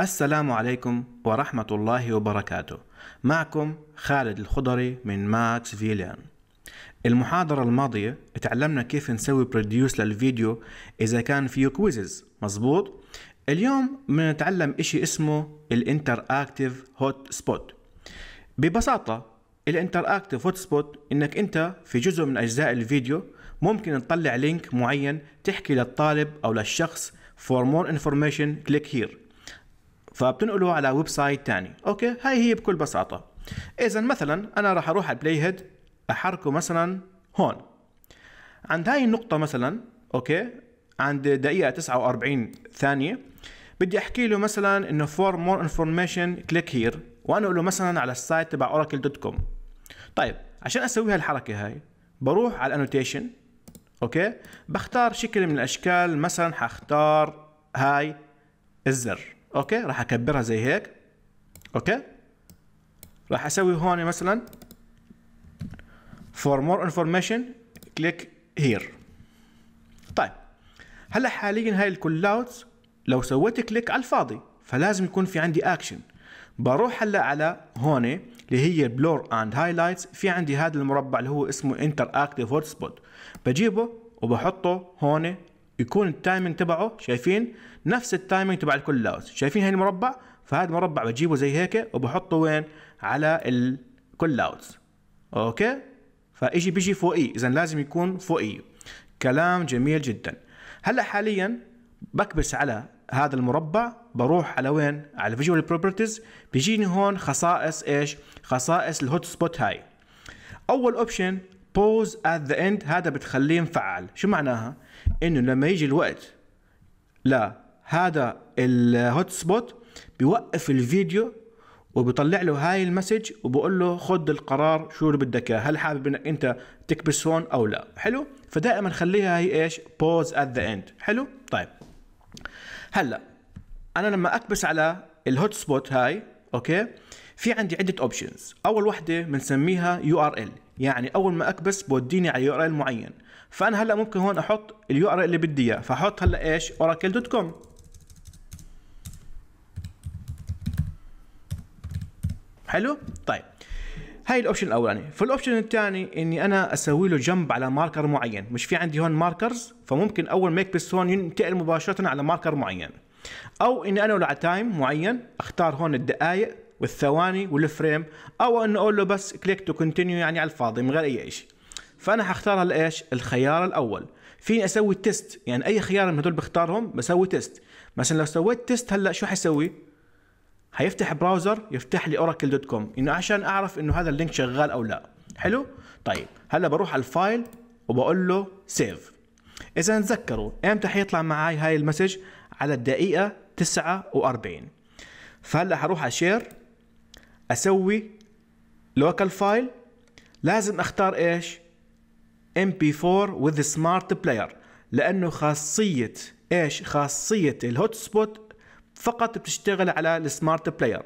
السلام عليكم ورحمة الله وبركاته معكم خالد الخضري من ماكس فيلان المحاضرة الماضية تعلمنا كيف نسوي بروديوس للفيديو إذا كان فيه كويزز مظبوط اليوم بنتعلم إشي اسمه الانتر اكتف هوت سبوت ببساطة الانتر اكتف هوت سبوت إنك أنت في جزء من أجزاء الفيديو ممكن تطلع لينك معين تحكي للطالب أو للشخص for more information click here فبتنقله على ويب سايت ثاني اوكي هاي هي بكل بساطه اذا مثلا انا راح اروح على البلاي هيد احركه مثلا هون عند هاي النقطه مثلا اوكي عند دقيقه 49 ثانيه بدي احكي له مثلا انه فور مور انفورميشن كليك هير وانا اقول له مثلا على السايت تبع اوراكل دوت كوم طيب عشان اسوي هالحركه هاي بروح على الانوتيشن اوكي بختار شكل من الاشكال مثلا حختار هاي الزر اوكي راح اكبرها زي هيك اوكي راح اسوي هون مثلا for more information click here طيب هلا حاليا هاي الكول اوتس لو سويت كليك على الفاضي فلازم يكون في عندي اكشن بروح هلا على هون اللي هي بلور اند هايلايتس في عندي هذا المربع اللي هو اسمه انتر اكتيف هوت سبوت بجيبه وبحطه هون يكون التايمنج تبعه شايفين نفس التايمنج تبع الكل لاوس شايفين هاي المربع فهذا المربع بجيبه زي هيك وبحطه وين على الكل لاوس اوكي فاجي بيجي فوقي اذا لازم يكون فوقي كلام جميل جدا هلا حاليا بكبس على هذا المربع بروح على وين على فيجوال بروبرتيز بيجيني هون خصائص ايش خصائص الهوت سبوت هاي اول اوبشن بوز ات ذا اند هذا بتخليه مفعل شو معناها انه لما يجي الوقت لا هذا الهوت سبوت بيوقف الفيديو وبيطلع له هاي المسج وبقول له خذ القرار شو اللي بدك اياه هل حابب انك انت تكبس هون او لا حلو فدائما خليها هي ايش بوز ات ذا اند حلو طيب هلا انا لما اكبس على الهوت سبوت هاي اوكي في عندي عده اوبشنز اول وحده بنسميها يو ار ال يعني اول ما اكبس بوديني على يو ار ال معين فانا هلا ممكن هون احط اليو ار اللي بدي اياه فاحط هلا ايش اوراكل دوت كوم حلو طيب هاي الاوبشن الاولاني يعني. فالاوبشن الثاني اني انا اسوي له جنب على ماركر معين مش في عندي هون ماركرز فممكن اول ما يكبس هون ينتقل مباشره على ماركر معين او اني انا على تايم معين اختار هون الدقائق والثواني والفريم او انه اقول له بس كليك تو كونتينيو يعني على الفاضي من غير اي شيء فانا حختار هلا ايش الخيار الاول فيني اسوي تيست يعني اي خيار من هدول بختارهم بسوي تيست مثلا لو سويت تيست هلا شو حيسوي حيفتح براوزر يفتح لي اوراكل دوت كوم انه عشان اعرف انه هذا اللينك شغال او لا حلو طيب هلا بروح على الفايل وبقول له سيف اذا تذكروا امتى حيطلع معي هاي المسج على الدقيقه 49 فهلا حروح على شير اسوي لوكال فايل لازم اختار ايش mp4 with smart player لانه خاصيه ايش خاصيه الهوت سبوت فقط بتشتغل على السمارت بلاير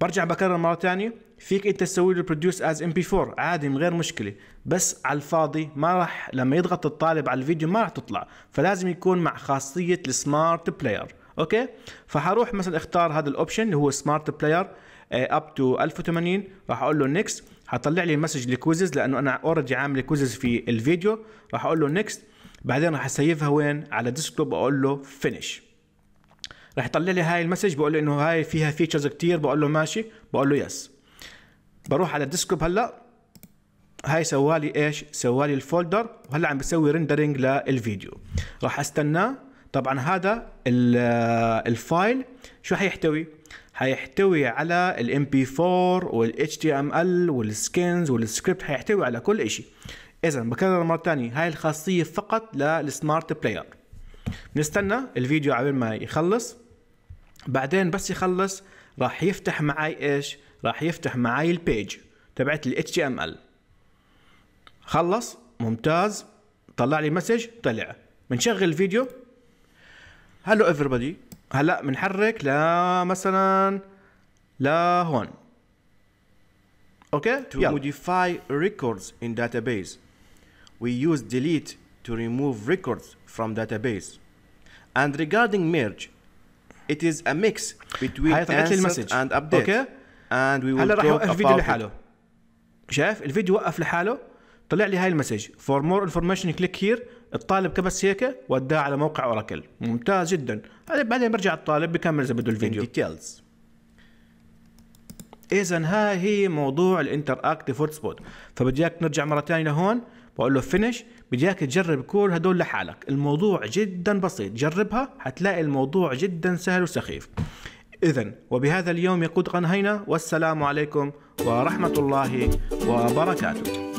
برجع بكرر مره ثانيه فيك انت تسوي له بروديوس از ام بي 4 عادي من غير مشكله بس على الفاضي ما راح لما يضغط الطالب على الفيديو ما راح تطلع فلازم يكون مع خاصيه السمارت بلاير اوكي فحروح مثلا اختار هذا الاوبشن اللي هو سمارت بلاير اب تو 1080 راح اقول له نيكست هطلع لي المسج الكويزز لانه انا اوريدي عامل كويزز في الفيديو راح اقول له نيكست بعدين راح اسيفها وين على ديسكتوب اقول له فينيش راح يطلع لي هاي المسج بقول له انه هاي فيها فيتشرز كتير بقول له ماشي بقول له يس بروح على الديسكتوب هلا هاي سوالي ايش سوالي الفولدر وهلا عم بسوي ريندرينج للفيديو راح استناه طبعا هذا الفايل شو حيحتوي حيحتوي على الام بي 4 والاتش تي ام ال والسكنز والسكريبت حيحتوي على كل شيء اذا بكرر مره ثانيه هاي الخاصيه فقط للسمارت بلاير بنستنى الفيديو على ما يخلص بعدين بس يخلص راح يفتح معي ايش راح يفتح معي البيج تبعت ال HTML خلص ممتاز طلع لي مسج طلع بنشغل الفيديو هلو everybody to modify records in database we use delete to remove records from database and regarding merge it is a mix between answer and update okay. and we will هلا راح يوقف شايف الفيديو وقف لحاله طلع لي هاي المسج فور مور انفورميشن كليك هير الطالب كبس هيك وداه على موقع اوراكل ممتاز جدا بعدين برجع الطالب بكمل اذا بده الفيديو ديتيلز اذا ها هي موضوع الانتر اكتيف هوت سبوت فبدي اياك نرجع مره ثانيه لهون بقول له فينش بدي اياك تجرب كل هدول لحالك الموضوع جدا بسيط جربها حتلاقي الموضوع جدا سهل وسخيف اذا وبهذا اليوم يقود قنهينا والسلام عليكم ورحمه الله وبركاته